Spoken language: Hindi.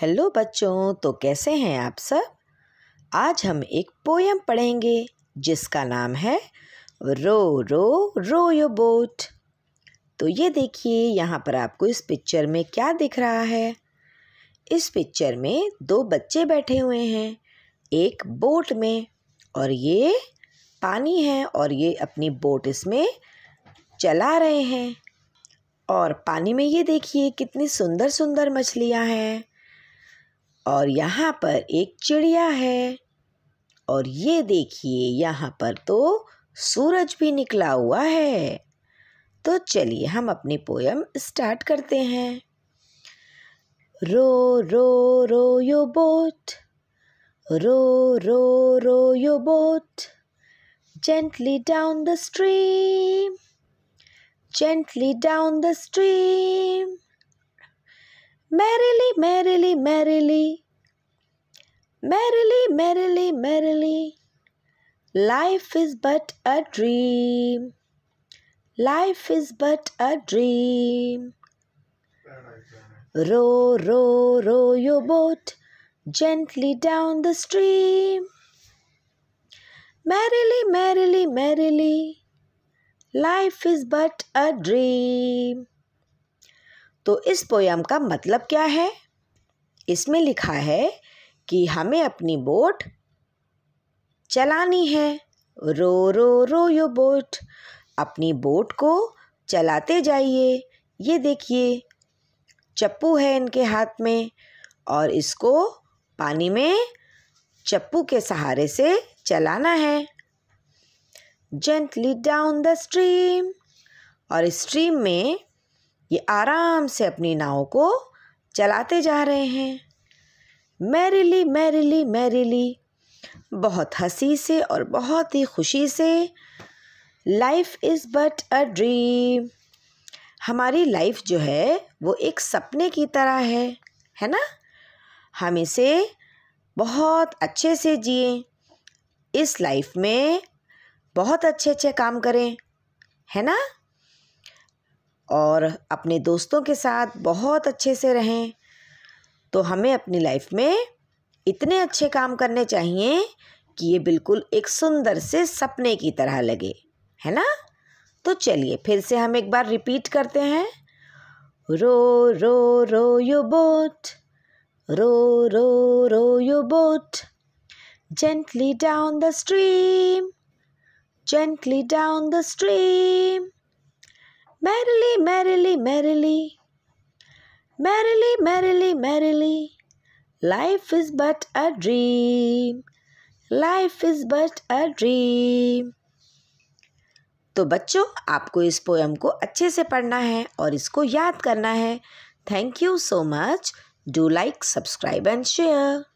हेलो बच्चों तो कैसे हैं आप सब आज हम एक पोयम पढ़ेंगे जिसका नाम है रो रो रो यो बोट तो ये देखिए यहाँ पर आपको इस पिक्चर में क्या दिख रहा है इस पिक्चर में दो बच्चे बैठे हुए हैं एक बोट में और ये पानी है और ये अपनी बोट इसमें चला रहे हैं और पानी में ये देखिए कितनी सुंदर सुंदर मछलियाँ हैं और यहाँ पर एक चिड़िया है और ये देखिए यहाँ पर तो सूरज भी निकला हुआ है तो चलिए हम अपनी पोयम स्टार्ट करते हैं row row row your boat row row row your boat gently down the stream gently down the stream merrily, merrily, merrily. Merrily, merrily, merrily. Life is but a dream. Life is but a dream. Row, row, row your boat gently down the stream. Merrily, merrily, merrily. Life is but a dream. तो इस पोयम का मतलब क्या है इसमें लिखा है कि हमें अपनी बोट चलानी है रो रो रो यो बोट अपनी बोट को चलाते जाइए ये देखिए चप्पू है इनके हाथ में और इसको पानी में चप्पू के सहारे से चलाना है जेंटली डाउन द स्ट्रीम और स्ट्रीम में ये आराम से अपनी नाव को चलाते जा रहे हैं मैरिली मैरिली मैरिली बहुत हंसी से और बहुत ही खुशी से life is but a dream हमारी लाइफ जो है वो एक सपने की तरह है है ना हम इसे बहुत अच्छे से जिए इस लाइफ में बहुत अच्छे अच्छे काम करें है ना और अपने दोस्तों के साथ बहुत अच्छे से रहें तो हमें अपनी लाइफ में इतने अच्छे काम करने चाहिए कि ये बिल्कुल एक सुंदर से सपने की तरह लगे है ना तो चलिए फिर से हम एक बार रिपीट करते हैं row row row your boat row row row your boat gently down the stream gently down the stream merrily, merrily, merrily. Merrily, merrily, merrily. Life is but a dream. Life is but a dream तो बच्चों आपको इस पोएम को अच्छे से पढ़ना है और इसको याद करना है thank you so much do like subscribe and share